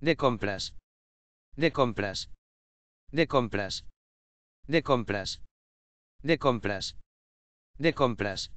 De compras. De compras. De compras. De compras. De compras. De compras.